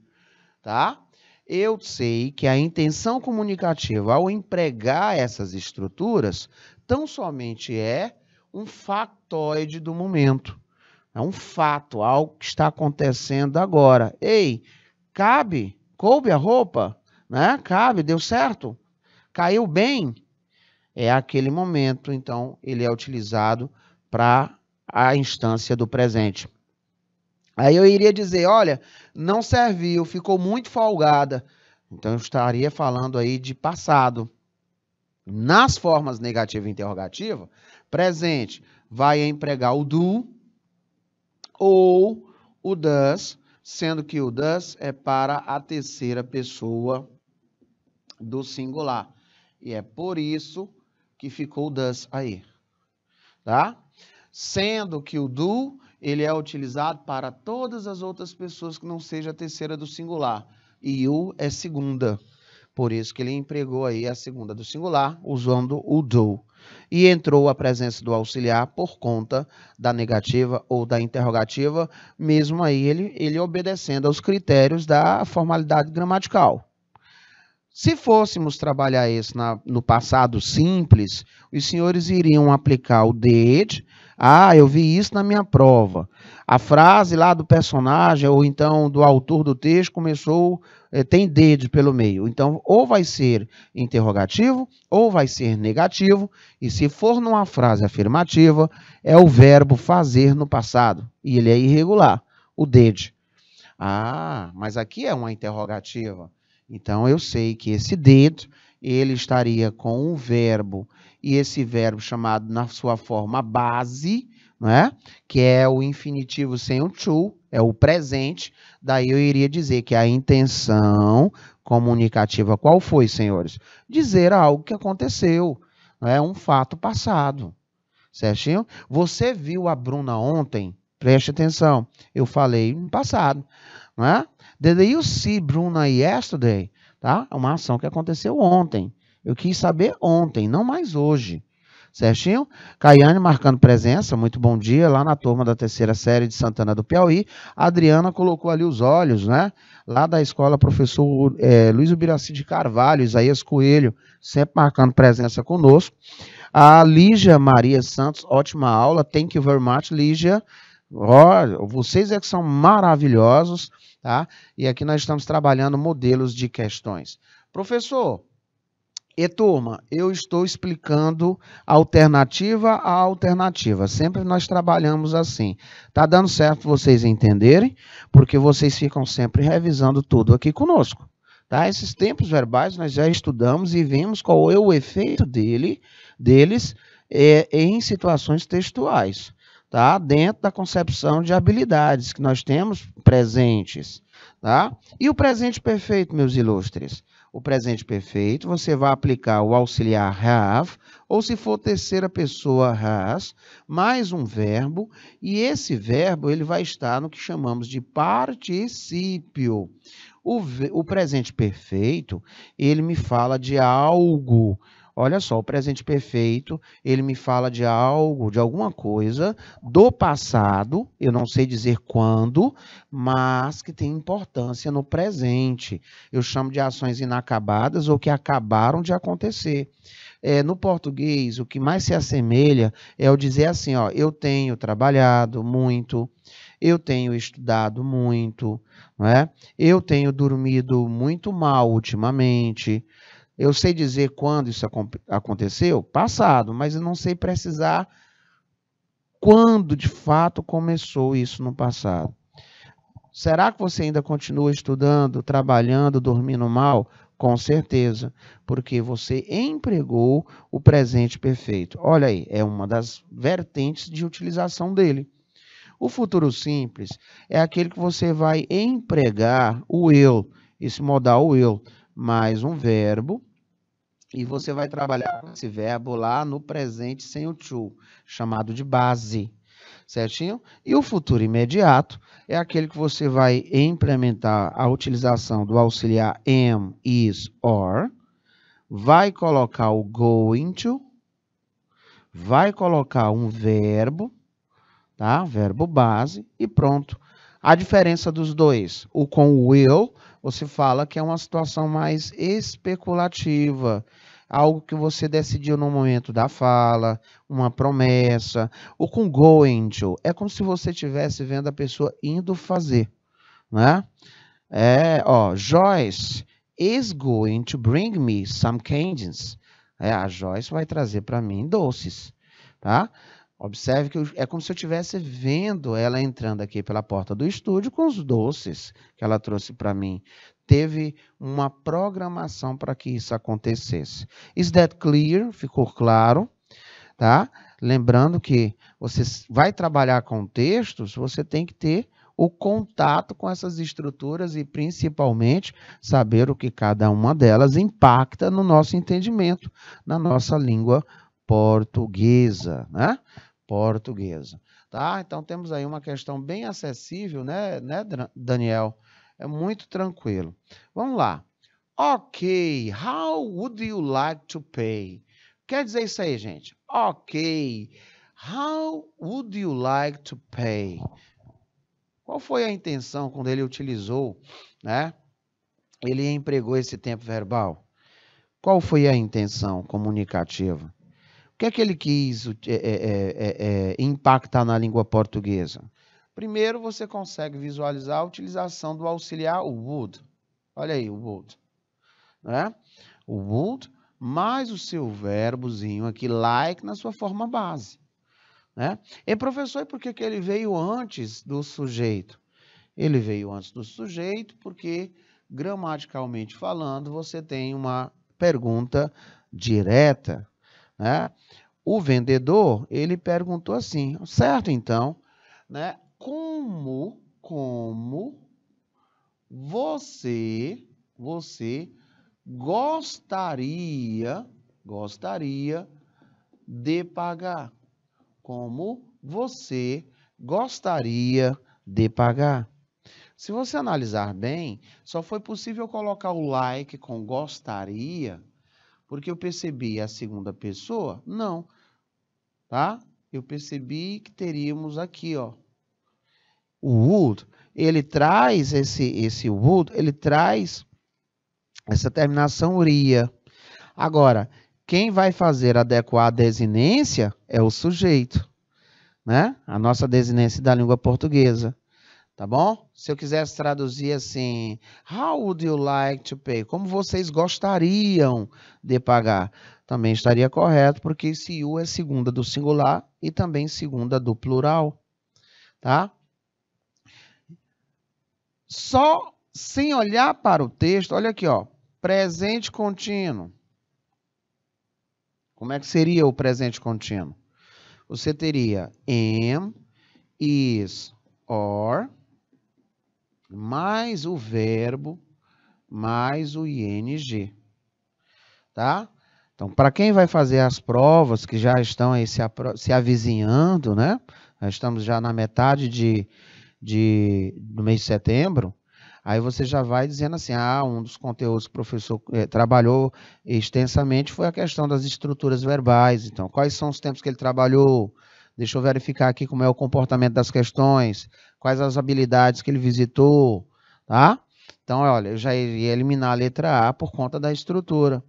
tá? Eu sei que a intenção comunicativa, ao empregar essas estruturas, tão somente é um factoide do momento. É um fato, algo que está acontecendo agora. Ei, cabe? Coube a roupa? Né? Cabe? Deu certo? Caiu bem? É aquele momento, então, ele é utilizado para a instância do presente. Aí eu iria dizer, olha, não serviu, ficou muito folgada. Então eu estaria falando aí de passado. Nas formas negativa e interrogativa, presente vai empregar o do ou o das, sendo que o das é para a terceira pessoa do singular. E é por isso que ficou o das aí. Tá? Sendo que o do ele é utilizado para todas as outras pessoas que não seja a terceira do singular. E o é segunda. Por isso que ele empregou aí a segunda do singular, usando o do. E entrou a presença do auxiliar por conta da negativa ou da interrogativa, mesmo aí ele, ele obedecendo aos critérios da formalidade gramatical. Se fôssemos trabalhar isso na, no passado simples, os senhores iriam aplicar o did ah, eu vi isso na minha prova. A frase lá do personagem ou então do autor do texto começou, é, tem dedo pelo meio. Então, ou vai ser interrogativo ou vai ser negativo. E se for numa frase afirmativa, é o verbo fazer no passado. E ele é irregular, o dedo. Ah, mas aqui é uma interrogativa. Então, eu sei que esse dedo ele estaria com o verbo e esse verbo chamado na sua forma base, né, que é o infinitivo sem o to, é o presente, daí eu iria dizer que a intenção comunicativa qual foi, senhores? Dizer algo que aconteceu, né, é um fato passado. Certinho? Você viu a Bruna ontem? Preste atenção. Eu falei no passado, não é? Did you see Bruna yesterday? Tá? É uma ação que aconteceu ontem. Eu quis saber ontem, não mais hoje. Certinho? Caiane marcando presença, muito bom dia, lá na turma da terceira série de Santana do Piauí. A Adriana colocou ali os olhos, né? Lá da escola, professor é, Luiz Ubiraci de Carvalho, Isaías Coelho, sempre marcando presença conosco. A Lígia Maria Santos, ótima aula, thank you very much, Lígia. vocês é que são maravilhosos, tá? E aqui nós estamos trabalhando modelos de questões. Professor, e turma, eu estou explicando alternativa a alternativa. Sempre nós trabalhamos assim. Tá dando certo vocês entenderem, porque vocês ficam sempre revisando tudo aqui conosco. Tá? Esses tempos verbais nós já estudamos e vimos qual é o efeito dele, deles é, em situações textuais, tá? Dentro da concepção de habilidades que nós temos presentes, tá? E o presente perfeito, meus ilustres? o presente perfeito, você vai aplicar o auxiliar have, ou se for terceira pessoa has, mais um verbo, e esse verbo ele vai estar no que chamamos de particípio. O, o presente perfeito, ele me fala de algo Olha só, o presente perfeito, ele me fala de algo, de alguma coisa do passado, eu não sei dizer quando, mas que tem importância no presente. Eu chamo de ações inacabadas ou que acabaram de acontecer. É, no português, o que mais se assemelha é o dizer assim, ó, eu tenho trabalhado muito, eu tenho estudado muito, não é? eu tenho dormido muito mal ultimamente, eu sei dizer quando isso aconteceu, passado, mas eu não sei precisar quando de fato começou isso no passado. Será que você ainda continua estudando, trabalhando, dormindo mal? Com certeza, porque você empregou o presente perfeito. Olha aí, é uma das vertentes de utilização dele. O futuro simples é aquele que você vai empregar o eu, esse modal o eu mais um verbo e você vai trabalhar com esse verbo lá no presente sem o to, chamado de base, certinho? E o futuro imediato é aquele que você vai implementar a utilização do auxiliar am, is, or, vai colocar o going to, vai colocar um verbo, tá? Verbo base e pronto. A diferença dos dois, o com will ou se fala que é uma situação mais especulativa, algo que você decidiu no momento da fala, uma promessa. O com go angel é como se você estivesse vendo a pessoa indo fazer, né? É, ó, Joyce is going to bring me some candies. É, a Joyce vai trazer para mim doces, tá? Observe que eu, é como se eu estivesse vendo ela entrando aqui pela porta do estúdio com os doces que ela trouxe para mim. Teve uma programação para que isso acontecesse. Is that clear? Ficou claro? Tá? Lembrando que você vai trabalhar com textos, você tem que ter o contato com essas estruturas e principalmente saber o que cada uma delas impacta no nosso entendimento, na nossa língua portuguesa, né? portuguesa. Tá? Então temos aí uma questão bem acessível, né, né Daniel? É muito tranquilo. Vamos lá. Ok, how would you like to pay? Quer dizer isso aí, gente. Ok, how would you like to pay? Qual foi a intenção quando ele utilizou, né? Ele empregou esse tempo verbal. Qual foi a intenção comunicativa? O que é que ele quis é é, é, é, é, impactar na língua portuguesa? Primeiro, você consegue visualizar a utilização do auxiliar would. Olha aí, o would. Né? O would mais o seu verbozinho aqui, like, na sua forma base. Né? E professor, e por que, que ele veio antes do sujeito? Ele veio antes do sujeito porque, gramaticalmente falando, você tem uma pergunta direta né? O vendedor, ele perguntou assim, certo então, né? Como, como você, você gostaria, gostaria de pagar? Como você gostaria de pagar? Se você analisar bem, só foi possível colocar o like com gostaria porque eu percebi a segunda pessoa? Não. Tá? Eu percebi que teríamos aqui, ó. O would, ele traz esse esse would, ele traz essa terminação uria. Agora, quem vai fazer adequar a desinência é o sujeito, né? A nossa desinência da língua portuguesa. Tá bom? Se eu quisesse traduzir assim, how would you like to pay? Como vocês gostariam de pagar? Também estaria correto, porque esse you é segunda do singular e também segunda do plural. Tá? Só sem olhar para o texto, olha aqui, ó, presente contínuo. Como é que seria o presente contínuo? Você teria am, is, or, mais o verbo mais o ING. Tá? Então, para quem vai fazer as provas que já estão aí se, se avizinhando, né? Nós estamos já na metade de, de, do mês de setembro. Aí você já vai dizendo assim: ah, um dos conteúdos que o professor eh, trabalhou extensamente foi a questão das estruturas verbais. Então, quais são os tempos que ele trabalhou? Deixa eu verificar aqui como é o comportamento das questões quais as habilidades que ele visitou, tá? Então, olha, eu já iria eliminar a letra A por conta da estrutura.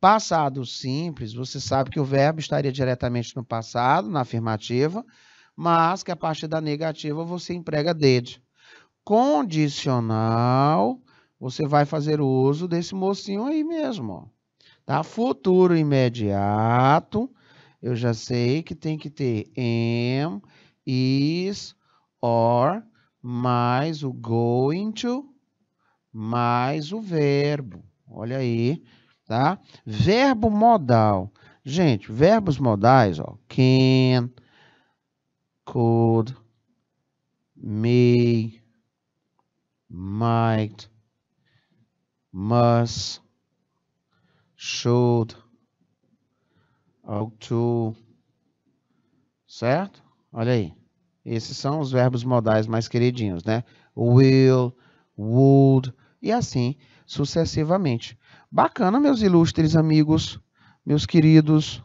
Passado simples, você sabe que o verbo estaria diretamente no passado, na afirmativa, mas que a partir da negativa você emprega did. Condicional, você vai fazer uso desse mocinho aí mesmo. Ó. Tá? Futuro imediato, eu já sei que tem que ter am, is, or mais o going to mais o verbo. Olha aí, tá? Verbo modal. Gente, verbos modais, ó, can, could, may, might, must, should, ought to, certo? Olha aí. Esses são os verbos modais mais queridinhos, né? Will, would e assim sucessivamente. Bacana, meus ilustres amigos, meus queridos.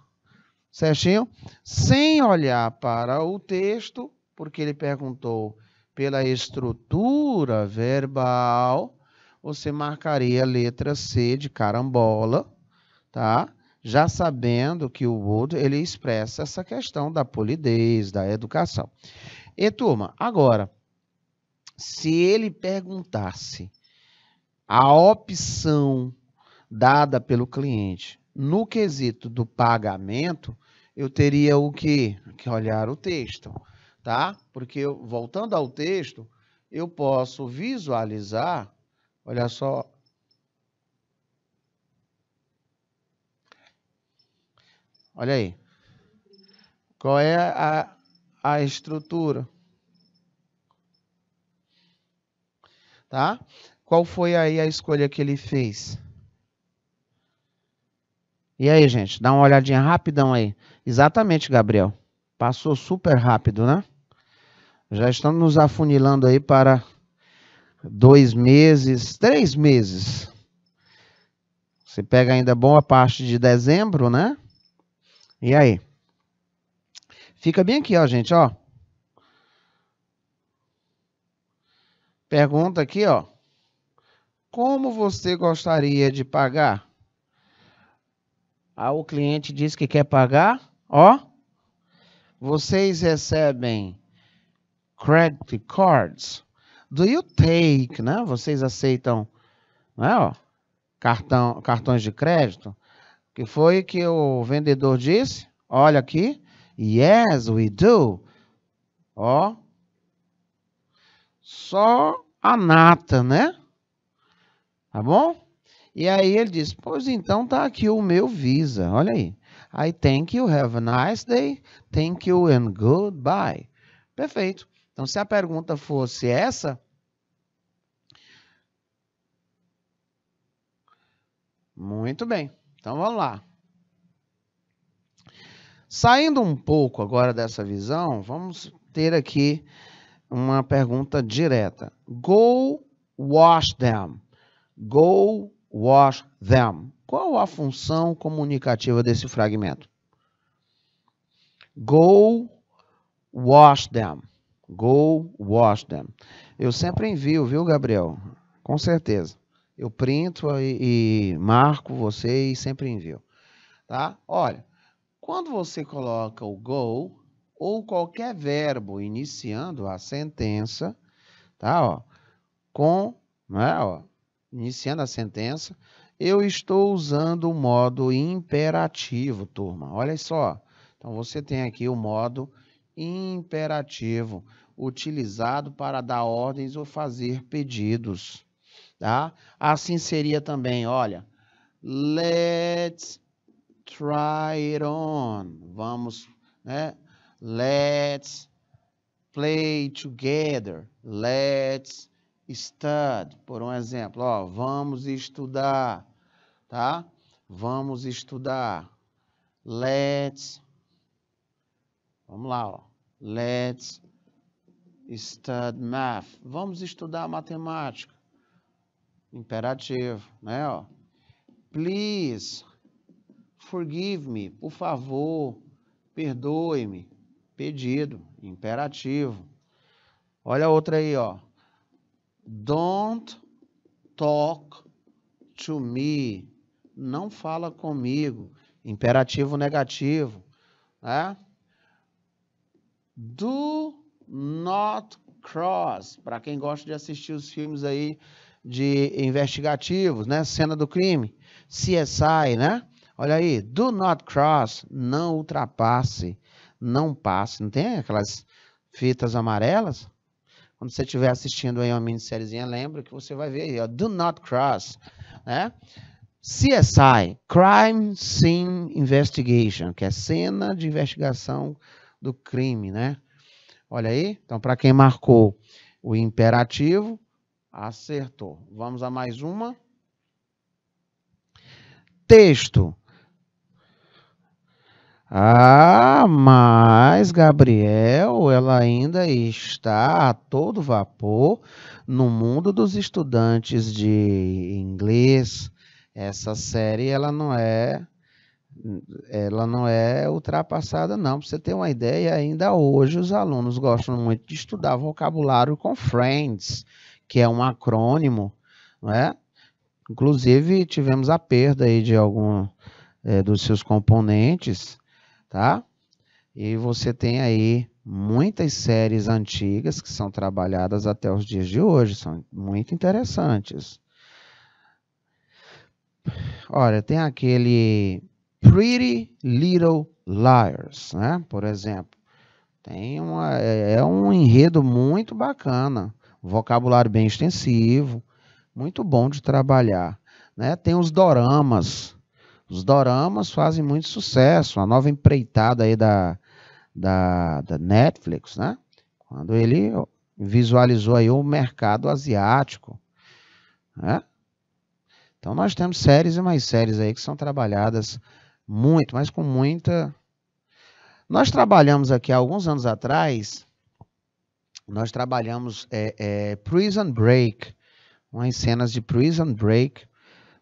Certinho? Sem olhar para o texto, porque ele perguntou pela estrutura verbal, você marcaria a letra C de carambola, tá? já sabendo que o Wood ele expressa essa questão da polidez, da educação. E turma, agora, se ele perguntasse a opção dada pelo cliente no quesito do pagamento, eu teria o que? Que olhar o texto, tá? Porque voltando ao texto, eu posso visualizar, olha só Olha aí. Qual é a, a estrutura? Tá? Qual foi aí a escolha que ele fez? E aí, gente, dá uma olhadinha rapidão aí. Exatamente, Gabriel. Passou super rápido, né? Já estamos nos afunilando aí para dois meses, três meses. Você pega ainda boa parte de dezembro, né? E aí? Fica bem aqui, ó, gente, ó. Pergunta aqui, ó. Como você gostaria de pagar? Ah, o cliente diz que quer pagar, ó. Vocês recebem credit cards. Do you take, né? Vocês aceitam, né, ó, cartão, cartões de crédito? que foi que o vendedor disse? Olha aqui. Yes, we do. Ó. Só a nata, né? Tá bom? E aí ele diz: Pois então tá aqui o meu Visa. Olha aí. I thank you, have a nice day, thank you and goodbye. Perfeito. Então, se a pergunta fosse essa. Muito bem. Então vamos lá. Saindo um pouco agora dessa visão, vamos ter aqui uma pergunta direta. Go wash them. Go wash them. Qual a função comunicativa desse fragmento? Go wash them. Go wash them. Eu sempre envio, viu, Gabriel? Com certeza. Eu printo e, e marco você e sempre envio. Tá? Olha, quando você coloca o go ou qualquer verbo iniciando a sentença, tá? Ó, com, né, ó, iniciando a sentença, eu estou usando o modo imperativo, turma. Olha só. Então você tem aqui o modo imperativo utilizado para dar ordens ou fazer pedidos. Tá? Assim seria também, olha. Let's try it on. Vamos, né? Let's play together. Let's study. Por um exemplo, ó, vamos estudar, tá? Vamos estudar. Let's Vamos lá, ó. Let's study math. Vamos estudar matemática imperativo, né? Ó. Please, forgive me, por favor, perdoe-me, pedido, imperativo. Olha outra aí, ó. Don't talk to me. Não fala comigo. Imperativo negativo, né? Do not cross. Para quem gosta de assistir os filmes aí de investigativos, né? Cena do crime, CSI, né? Olha aí, do not cross, não ultrapasse, não passe. Não tem aquelas fitas amarelas? Quando você estiver assistindo aí uma minissériezinha, lembra que você vai ver aí, ó, do not cross, né? CSI, Crime Scene Investigation, que é cena de investigação do crime, né? Olha aí, então para quem marcou o imperativo, Acertou. Vamos a mais uma. Texto. Ah, mas Gabriel, ela ainda está a todo vapor no mundo dos estudantes de inglês. Essa série ela não é ela não é ultrapassada não. Para você ter uma ideia, ainda hoje os alunos gostam muito de estudar vocabulário com friends que é um acrônimo, né? Inclusive tivemos a perda aí de algum é, dos seus componentes, tá? E você tem aí muitas séries antigas que são trabalhadas até os dias de hoje, são muito interessantes. Olha, tem aquele Pretty Little Liars, né? Por exemplo, tem uma, é, é um enredo muito bacana vocabulário bem extensivo, muito bom de trabalhar. Né? Tem os doramas. Os doramas fazem muito sucesso, a nova empreitada aí da, da, da Netflix, né? Quando ele visualizou aí o mercado asiático, né? Então nós temos séries e mais séries aí que são trabalhadas muito, mas com muita. Nós trabalhamos aqui alguns anos atrás nós trabalhamos é, é, Prison Break, umas cenas de Prison Break,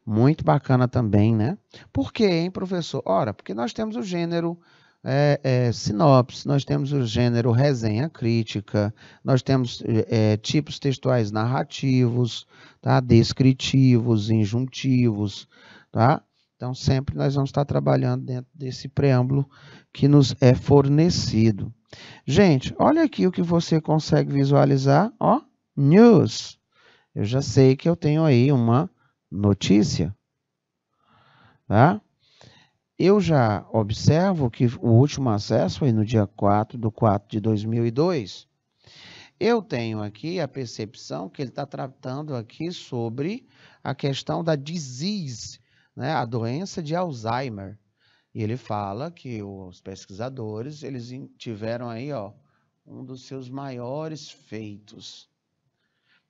muito bacana também, né? Por quê, hein, professor? Ora, porque nós temos o gênero é, é, sinopse, nós temos o gênero resenha crítica, nós temos é, é tipos textuais narrativos, tá? descritivos, injuntivos, tá? Então, sempre nós vamos estar trabalhando dentro desse preâmbulo que nos é fornecido. Gente, olha aqui o que você consegue visualizar, ó, news. Eu já sei que eu tenho aí uma notícia, tá? Eu já observo que o último acesso foi no dia 4 de 4 de 2002. Eu tenho aqui a percepção que ele está tratando aqui sobre a questão da disease, né? a doença de Alzheimer. E ele fala que os pesquisadores, eles tiveram aí, ó, um dos seus maiores feitos.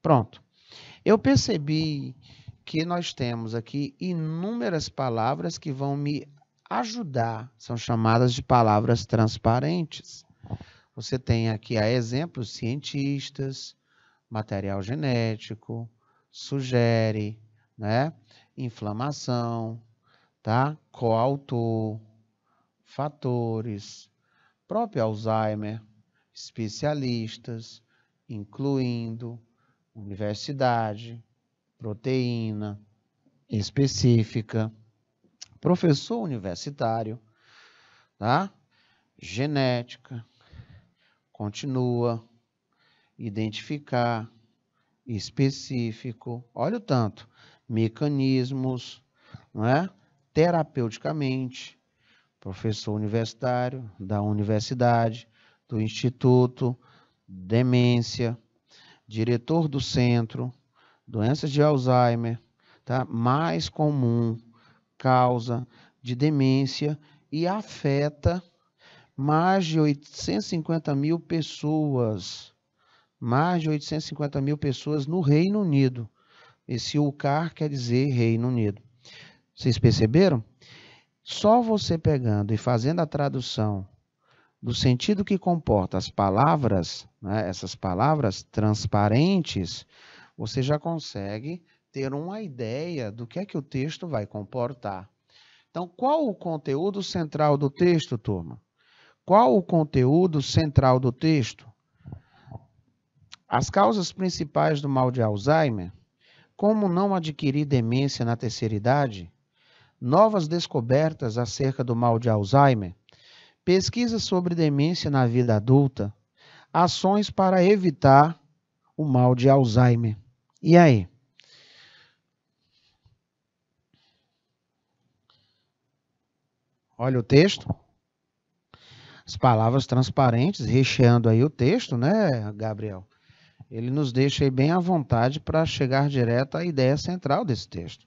Pronto. Eu percebi que nós temos aqui inúmeras palavras que vão me ajudar, são chamadas de palavras transparentes. Você tem aqui a exemplos cientistas, material genético, sugere, né? Inflamação, tá? Coautor, fatores, próprio Alzheimer, especialistas, incluindo universidade, proteína específica, professor universitário, tá? Genética, continua, identificar, específico, olha o tanto, mecanismos, não é? terapeuticamente, professor universitário da universidade, do instituto, demência, diretor do centro, doenças de Alzheimer, tá? mais comum causa de demência e afeta mais de 850 mil pessoas, mais de 850 mil pessoas no Reino Unido. Esse UCAR quer dizer Reino Unido. Vocês perceberam? Só você pegando e fazendo a tradução do sentido que comporta as palavras, né, essas palavras transparentes, você já consegue ter uma ideia do que é que o texto vai comportar. Então, qual o conteúdo central do texto, turma? Qual o conteúdo central do texto? As causas principais do mal de Alzheimer, como não adquirir demência na terceira idade, novas descobertas acerca do mal de Alzheimer, pesquisas sobre demência na vida adulta, ações para evitar o mal de Alzheimer. E aí? Olha o texto. As palavras transparentes recheando aí o texto, né, Gabriel? Ele nos deixa aí bem à vontade para chegar direto à ideia central desse texto.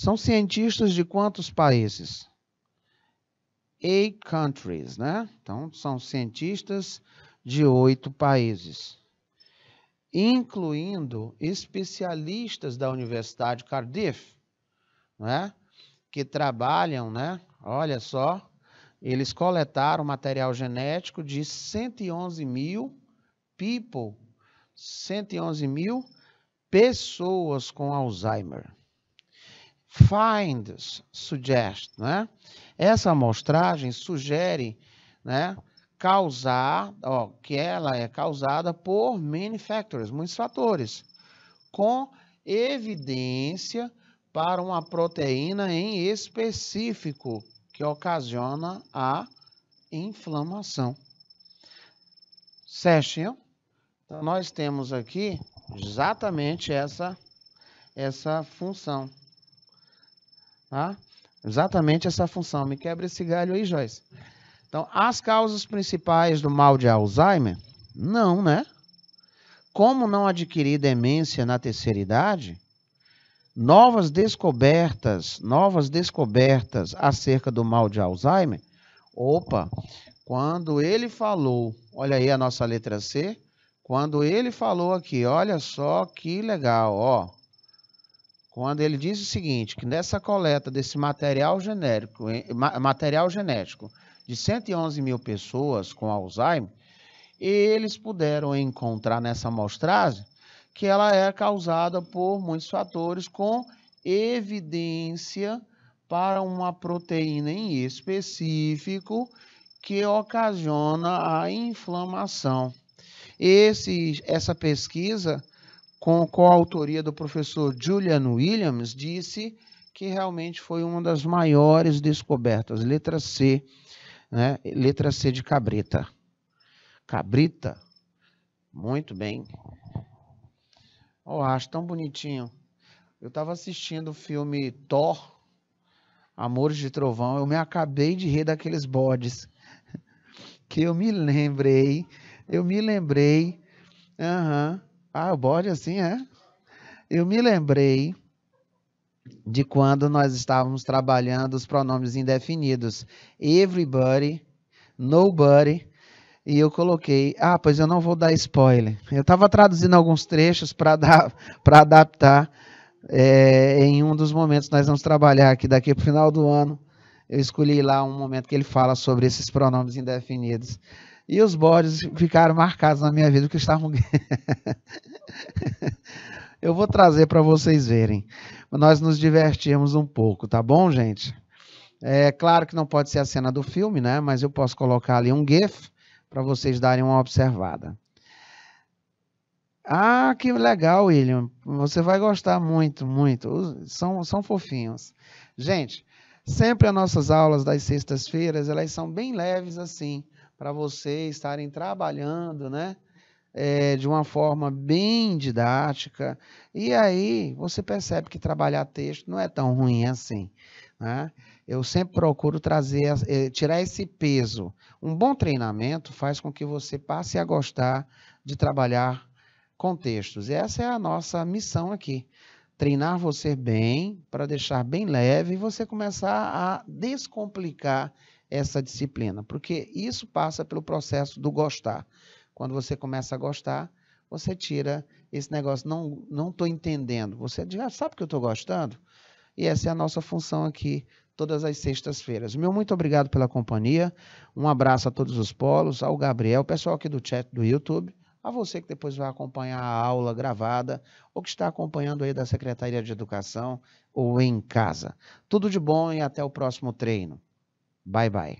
São cientistas de quantos países? Eight countries, né? Então, são cientistas de oito países, incluindo especialistas da Universidade Cardiff, né? Que trabalham, né? Olha só, eles coletaram material genético de 111 mil people, 111 mil pessoas com Alzheimer finds suggest, né? Essa amostragem sugere, né, causar, ó, que ela é causada por many factors, muitos fatores, com evidência para uma proteína em específico que ocasiona a inflamação. Certinho? Então, nós temos aqui exatamente essa, essa função. Tá? Exatamente essa função. Me quebra esse galho aí, Joyce. Então, as causas principais do mal de Alzheimer? Não, né? Como não adquirir demência na terceira idade? Novas descobertas, novas descobertas acerca do mal de Alzheimer? Opa, quando ele falou, olha aí a nossa letra C, quando ele falou aqui, olha só que legal, ó, quando ele diz o seguinte, que nessa coleta desse material genérico, material genético de 111 mil pessoas com Alzheimer, eles puderam encontrar nessa amostragem que ela é causada por muitos fatores com evidência para uma proteína em específico que ocasiona a inflamação. Esse, essa pesquisa com coautoria do professor Julian Williams, disse que realmente foi uma das maiores descobertas. Letra C, né? letra C de cabrita. Cabrita, muito bem. Eu acho tão bonitinho. Eu estava assistindo o filme Thor, Amores de Trovão, eu me acabei de rir daqueles bodes. (laughs) Que eu me lembrei, eu me lembrei. Aham. Uhum ah, o bode assim é? Eu me lembrei de quando nós estávamos trabalhando os pronomes indefinidos. Everybody, nobody. E eu coloquei, ah, pois eu não vou dar spoiler. Eu estava traduzindo alguns trechos para adaptar é, em um dos momentos que nós vamos trabalhar aqui daqui para o final do ano. Eu escolhi lá um momento que ele fala sobre esses pronomes indefinidos. E os bodes ficaram marcados na minha vida porque estavam. (laughs) Eu vou trazer para vocês verem. Nós nos divertimos um pouco, tá bom, gente? É claro que não pode ser a cena do filme, né? Mas eu posso colocar ali um GIF para vocês darem uma observada. Ah, que legal, William. Você vai gostar muito, muito. São, são fofinhos. Gente, sempre as nossas aulas das sextas-feiras, elas são bem leves assim para vocês estarem trabalhando, né? É, de uma forma bem didática. E aí você percebe que trabalhar texto não é tão ruim assim. Né? Eu sempre procuro trazer, é, tirar esse peso. Um bom treinamento faz com que você passe a gostar de trabalhar com textos. E essa é a nossa missão aqui. Treinar você bem, para deixar bem leve e você começar a descomplicar essa disciplina, porque isso passa pelo processo do gostar. Quando você começa a gostar, você tira esse negócio, não não estou entendendo. Você já ah, sabe que eu estou gostando? E essa é a nossa função aqui todas as sextas-feiras. Meu muito obrigado pela companhia. Um abraço a todos os polos, ao Gabriel, pessoal aqui do chat do YouTube, a você que depois vai acompanhar a aula gravada ou que está acompanhando aí da Secretaria de Educação ou em casa. Tudo de bom e até o próximo treino. Bye bye.